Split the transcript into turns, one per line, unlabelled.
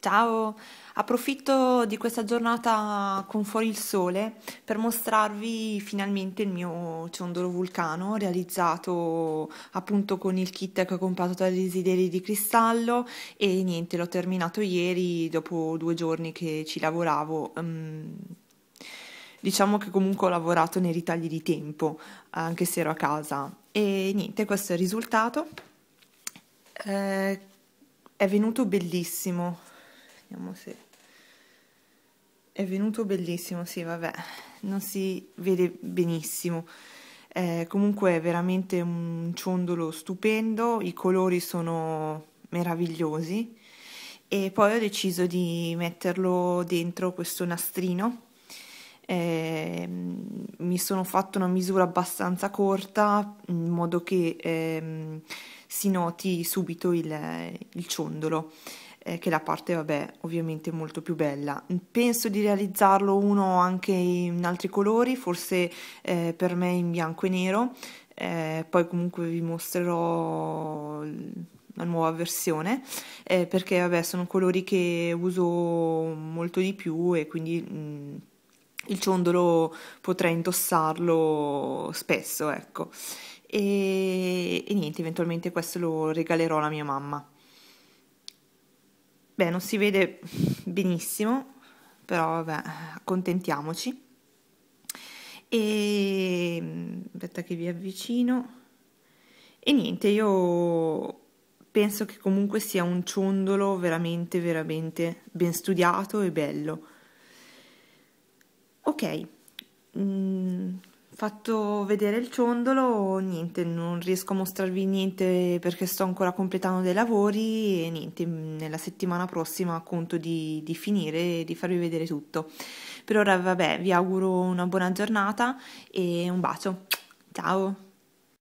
Ciao, approfitto di questa giornata con fuori il sole per mostrarvi finalmente il mio ciondolo vulcano realizzato appunto con il kit che ho comprato dai Desideri di Cristallo e niente, l'ho terminato ieri dopo due giorni che ci lavoravo. Um, diciamo che comunque ho lavorato nei ritagli di tempo, anche se ero a casa. E niente, questo è il risultato. Eh, è venuto bellissimo vediamo se è venuto bellissimo sì vabbè non si vede benissimo eh, comunque è veramente un ciondolo stupendo i colori sono meravigliosi e poi ho deciso di metterlo dentro questo nastrino eh, mi sono fatto una misura abbastanza corta in modo che eh, si noti subito il, il ciondolo eh, che la parte, vabbè, ovviamente molto più bella. Penso di realizzarlo uno anche in altri colori, forse eh, per me in bianco e nero, eh, poi comunque vi mostrerò la nuova versione eh, perché vabbè sono colori che uso molto di più e quindi mh, mm, il ciondolo potrei indossarlo spesso ecco e, e niente eventualmente questo lo regalerò alla mia mamma Beh, non si vede benissimo, però vabbè, accontentiamoci. E aspetta che vi avvicino. E niente, io penso che comunque sia un ciondolo veramente, veramente ben studiato e bello. Ok, mm, fatto vedere il ciondolo, niente, non riesco a mostrarvi niente perché sto ancora completando dei lavori e niente, nella settimana prossima conto di, di finire e di farvi vedere tutto. Per ora vabbè, vi auguro una buona giornata e un bacio, ciao!